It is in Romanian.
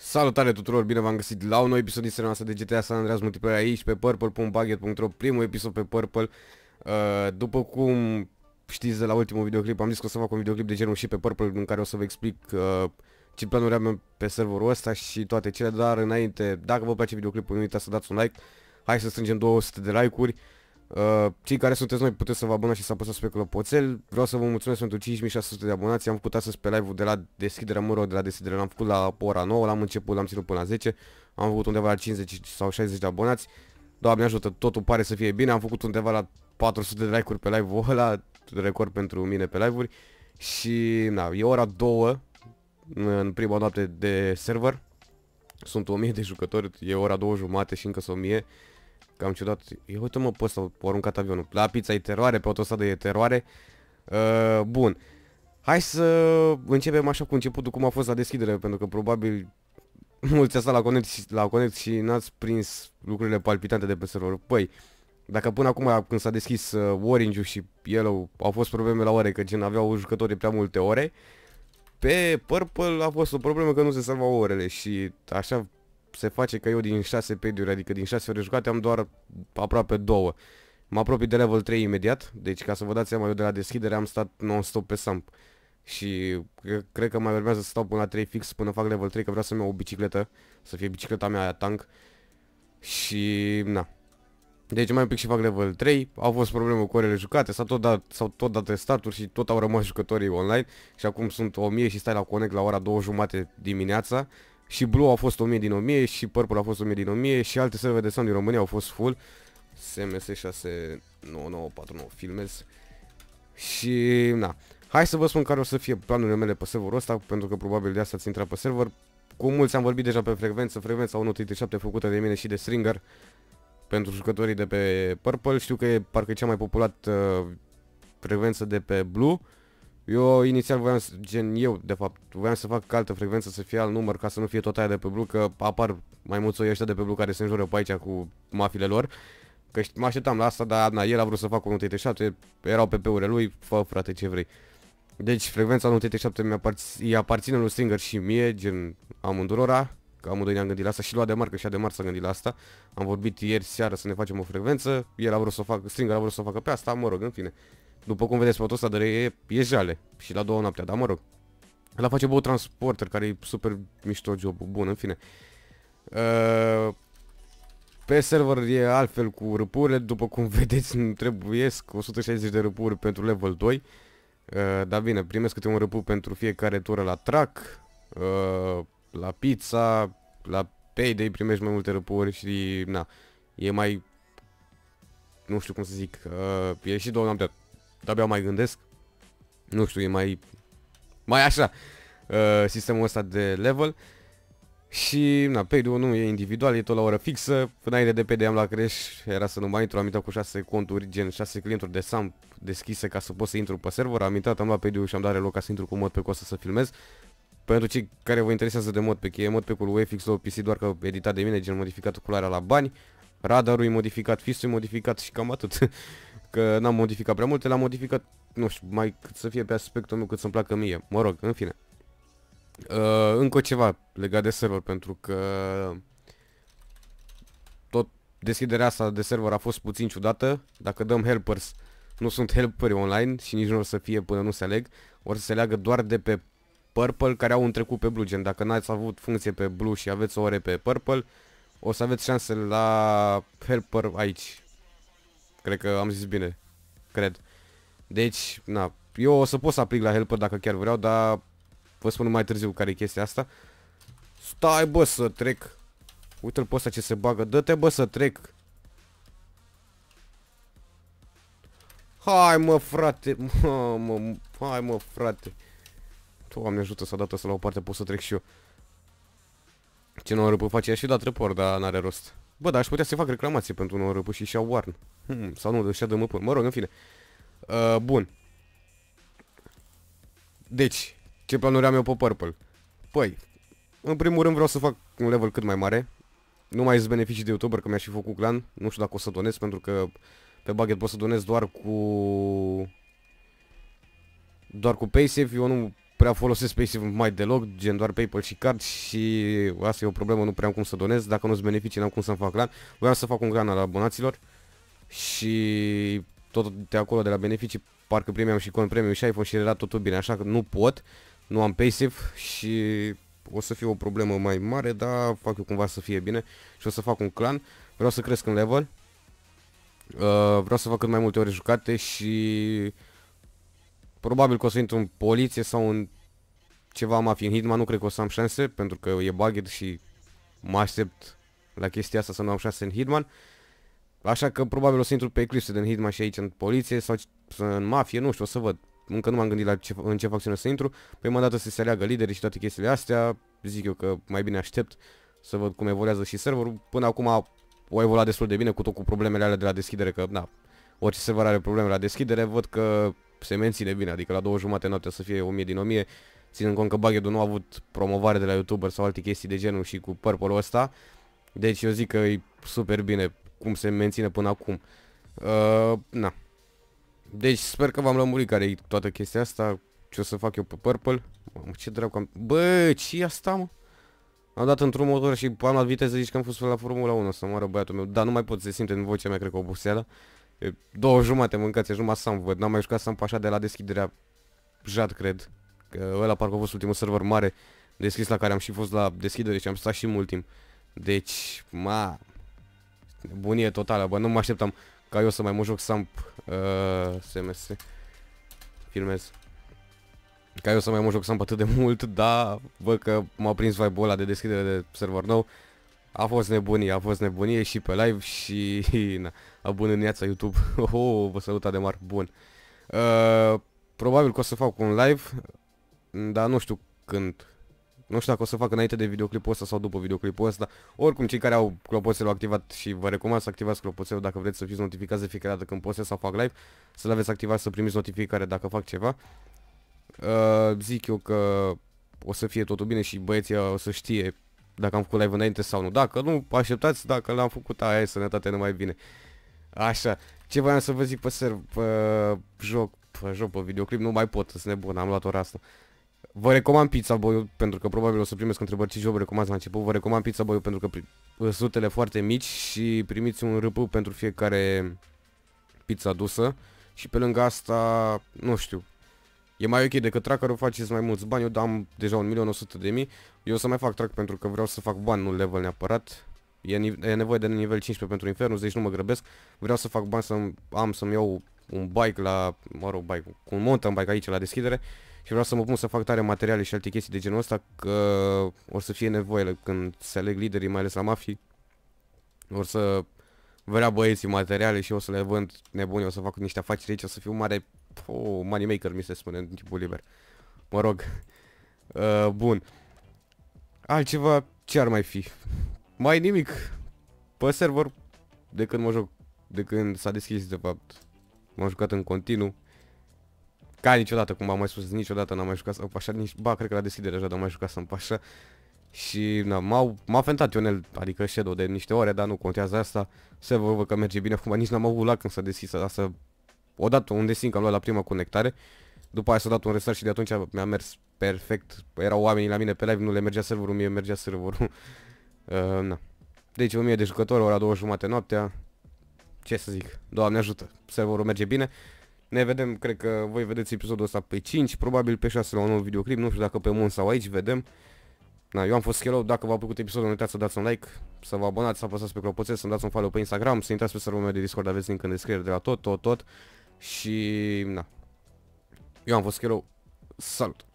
Salutare tuturor, bine v-am găsit la un nou episod din seria noastră de GTA San Andreas Multiplayer aici pe purple.bugget.ro, Primul episod pe purple uh, După cum știți de la ultimul videoclip, am zis că o să fac un videoclip de genul și pe purple în care o să vă explic uh, ce planuri am pe serverul ăsta și toate cele Dar înainte, dacă vă place videoclipul, nu uitați să dați un like Hai să strângem 200 de like-uri uh, Uh, cei care sunteți noi puteți să vă abonați și să apăsați pe clopoțel. Vreau să vă mulțumesc pentru 5600 de abonați. Am făcut astăzi pe live-ul de la deschiderea, mă rog, de la deschiderea L-am făcut la ora 9, l-am început, l-am ținut până la 10. Am făcut undeva la 50 sau 60 de abonați. Doamne ajută, totul pare să fie bine. Am făcut undeva la 400 de like-uri pe live-ul ăla, record pentru mine pe live-uri. Și, na, e ora 2 în prima noapte de server. Sunt 1000 de jucători, e ora 2 jumate și încă sunt 1000. Cam ciudat. Ia uite mă, poți să a aruncat avionul. La pizza e teroare, pe autostradă e teroare. Uh, bun. Hai să începem așa cu începutul, cum a fost la deschidere, pentru că probabil mulți ați stat la Connect și, la Connect și n-ați prins lucrurile palpitante de pe server. Păi, dacă până acum când s-a deschis uh, orange și Yellow au fost probleme la ore, că gen aveau jucători prea multe ore, pe Purple a fost o problemă că nu se salvau orele și așa se face că eu din 6 pediuri, adică din 6 ore jucate, am doar aproape 2. Mă apropii de level 3 imediat, deci ca să vă dați seama, eu de la deschidere am stat non-stop pe Samp. Și cred că mai urmează să stau până la 3 fix până fac level 3, că vreau să-mi iau o bicicletă, să fie bicicleta mea aia tank. Și, na. Deci mai un pic și fac level 3, au fost probleme cu orele jucate, s-au tot, dat, tot dat starturi și tot au rămas jucătorii online și acum sunt 1000 și stai la conect la ora 2 jumate dimineața și Blue a fost 1000 din 1000 și Purple a fost 1000 din 1000 și alte servere de sound din România au fost full. SMS 69949 filmez. Și na. Hai să vă spun care o să fie planurile mele pe serverul ăsta, pentru că probabil de asta ați intrat pe server. Cu mulți am vorbit deja pe frecvență, frecvența 137 făcută de mine și de Stringer pentru jucătorii de pe Purple. Știu că e parcă cea mai populată uh, frecvență de pe Blue. Eu inițial voiam, să, gen eu de fapt, voiam să fac altă frecvență să fie alt număr ca să nu fie tot aia de pe blu, că apar mai mulți ăștia de pe blu care se înjură pe aici cu mafile lor. Că mă așteptam la asta, dar na, el a vrut să fac un TT7, erau pe urile lui, fă frate ce vrei. Deci frecvența lui TT7 mi îi aparține lui Stringer și mie, gen amândurora, că amândoi ne-am gândit la asta și lua de marcă și a de mar s-a gândit la asta. Am vorbit ieri seară să ne facem o frecvență, el a vrut să o facă, Stringer a vrut să o facă pe asta, mă rog, în fine. După cum vedeți, fotul ăsta de rei e jale și la două noaptea, dar mă rog. La face bău transporter, care e super mișto job, bun, în fine. Uh, pe server e altfel cu râpurile, după cum vedeți îmi trebuiesc 160 de râpuri pentru level 2. Uh, dar bine, primesc câte un râpur pentru fiecare tură la track, uh, la pizza, la payday primești mai multe râpuri și na, e mai, nu știu cum să zic, uh, e și două noaptea abia mai gândesc. Nu știu, e mai... Mai așa uh, sistemul ăsta de level. Și, na, payroll nu e individual, e tot la oră fixă. Înainte de PD am la creș, era să nu mai intru, am intrat cu 6 conturi, gen 6 clienturi de SAM deschise ca să pot să intru pe server. Am intrat, am luat payroll și am dat reloc ca să intru cu mod pe costă să filmez. Pentru cei care vă interesează de mod pe cheie, mod pe cu FX2 PC doar că editat de mine, gen modificat culoarea la bani. Radarul e modificat, fistul e modificat și cam atât. Că n-am modificat prea multe, l-am modificat, nu știu, mai cât să fie pe aspectul meu, cât să-mi placă mie. Mă rog, în fine. Uh, încă ceva legat de server, pentru că tot deschiderea asta de server a fost puțin ciudată. Dacă dăm helpers, nu sunt helperi online și nici nu o să fie până nu se aleg. O să se leagă doar de pe Purple care au un trecut pe Blue Gen. Dacă n-ați avut funcție pe Blue și aveți o ore pe Purple, o să aveți șanse la helper aici, Cred că am zis bine. Cred. Deci, na, eu o să pot să aplic la helper dacă chiar vreau, dar vă spun mai târziu care e chestia asta. Stai bă să trec. Uite-l pe ăsta ce se bagă. Dă-te bă să trec. Hai mă frate. Mă, mă, hai mă frate. Doamne ajută să dată să la o parte, pot să trec și eu. Ce nu am răpă face și dat report, dar n-are rost. Bă, dar aș putea să fac reclamație pentru un oră și și Warn. Hmm, sau nu, de de mă pun. Mă rog, în fine. Uh, bun. Deci, ce planuri am eu pe Purple? Păi, în primul rând vreau să fac un level cât mai mare. Nu mai sunt beneficii de YouTuber că mi-aș fi făcut clan. Nu știu dacă o să donez pentru că pe Bucket pot să donez doar cu... Doar cu Paysafe. Eu nu prea folosesc PaySafe mai deloc, gen doar PayPal și card și asta e o problemă, nu prea am cum să donez, dacă nu-ți beneficii, n-am cum să-mi fac lan. Vreau să fac un gran al abonaților și tot de acolo de la beneficii, parcă primeam și cont premium și iPhone și era totul bine, așa că nu pot, nu am PaySafe și o să fie o problemă mai mare, dar fac eu cumva să fie bine și o să fac un clan. Vreau să cresc în level, uh, vreau să fac cât mai multe ore jucate și Probabil că o să intru în poliție sau în ceva mafie. În Hitman nu cred că o să am șanse, pentru că e bugged și mă aștept la chestia asta să nu am șanse în Hitman. Așa că probabil o să intru pe Eclipse din Hitman și aici în poliție sau în mafie, nu știu, o să văd. Încă nu m-am gândit la ce, în ce facțiune să intru. Pe păi mă dată să se aleagă liderii și toate chestiile astea. Zic eu că mai bine aștept să văd cum evoluează și serverul. Până acum o evoluat destul de bine cu tot cu problemele alea de la deschidere, că na, orice server are probleme la deschidere, văd că se menține bine, adică la două jumate noapte să fie 1000 din 1000, ținând cont că Baghedu nu a avut promovare de la YouTuber sau alte chestii de genul și cu purple ăsta, deci eu zic că e super bine cum se menține până acum. Uh, na. Deci sper că v-am lămurit care e toată chestia asta, ce o să fac eu pe purple. Mamă, ce dracu am... Bă, ce asta, mă? Am dat într-un motor și am luat viteză, zici că am fost la Formula 1 să mă băiatul meu, dar nu mai pot, se simte în vocea mea, cred că oboseală. Uh, Două jumate mâncați, numai Sam văd. N-am mai jucat Sam așa de la deschiderea Jad, cred. Că ăla parcă a fost ultimul server mare deschis la care am și fost la deschidere și am stat și mult timp. Deci, ma... Bunie totală, bă, nu mă așteptam ca eu să mai mă joc Samp uh, SMS. Filmez. Ca eu să mai mă joc Samp atât de mult, dar bă, că m-a prins vibe-ul ăla de deschidere de server nou. A fost nebunie, a fost nebunie și pe live și na, a bun în iața YouTube. Oh, vă salut Ademar, bun. Uh, probabil că o să fac un live, dar nu știu când. Nu știu dacă o să fac înainte de videoclipul ăsta sau după videoclipul ăsta. Oricum, cei care au clopoțelul activat și vă recomand să activați clopoțelul dacă vreți să fiți notificați de fiecare dată când postez sau fac live, să-l aveți activat să primiți notificare dacă fac ceva. Uh, zic eu că o să fie totul bine și băieții o să știe dacă am făcut live înainte sau nu. Dacă nu, așteptați, dacă l-am făcut, aia e sănătate numai bine. Așa, ce voiam să vă zic pe serv, pe joc, pe joc, pe videoclip, nu mai pot, sunt nebun, am luat ora asta. Vă recomand Pizza Boy pentru că probabil o să primesc întrebări ce joc vă recomand la început. Vă recomand Pizza Boy pentru că sutele foarte mici și primiți un râp pentru fiecare pizza dusă. Și pe lângă asta, nu știu, E mai ok decât trackerul, faceți mai mulți bani, eu am deja 1.100.000, eu o să mai fac track pentru că vreau să fac bani, nu level neapărat. E, e nevoie de nivel 15 pentru Infernus, deci nu mă grăbesc. Vreau să fac bani să am să-mi iau un bike la, mă rog, bike, un mountain bike aici la deschidere și vreau să mă pun să fac tare materiale și alte chestii de genul ăsta că o să fie nevoie când se aleg liderii, mai ales la mafii, o să vrea băieții materiale și o să le vând nebuni, o să fac niște afaceri aici, o să fiu mare oh, moneymaker mi se spune în timpul liber. Mă rog. Uh, bun. Altceva, ce ar mai fi? Mai nimic pe server de când mă joc, de când s-a deschis de fapt. M-am jucat în continuu. Ca niciodată, cum am mai spus, niciodată n-am mai jucat să așa, nici, ba, cred că la deschidere deja, dar mai jucat să așa. Și na, m-au, m-a fentat Ionel, adică Shadow de niște ore, dar nu contează asta. Se vă că merge bine, acum nici n-am avut lac când s-a deschis asta odată unde simt că am luat la prima conectare, după aia s-a dat un restart și de atunci mi-a mers perfect. Erau oamenii la mine pe live, nu le mergea serverul, mie mergea serverul. uh, na. Deci 1000 de jucători, ora 2 jumate noaptea. Ce să zic, doamne ajută, serverul merge bine. Ne vedem, cred că voi vedeți episodul ăsta pe 5, probabil pe 6 la un nou videoclip, nu știu dacă pe mun sau aici, vedem. Na, eu am fost Schelou, dacă v-a plăcut episodul, nu uitați să dați un like, să vă abonați, să apăsați pe clopoțel, să-mi dați un follow pe Instagram, să intrați pe serverul meu de Discord, aveți link în descriere de la tot, tot, tot. Și, na. Eu am fost Kelo. Salut!